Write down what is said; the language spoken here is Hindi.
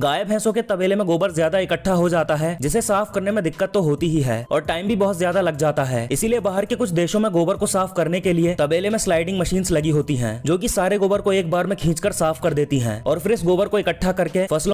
गाय भैंसों के तबेले में गोबर ज्यादा इकट्ठा हो जाता है जिसे साफ करने में दिक्कत तो होती ही है और टाइम भी बहुत ज्यादा लग जाता है इसीलिए बाहर के कुछ देशों में गोबर को साफ करने के लिए तबेले में स्लाइडिंग मशीन लगी होती है जो की सारे गोबर को एक बार में खींच साफ कर देती है और फिर इस गोबर को इकट्ठा करके फसलों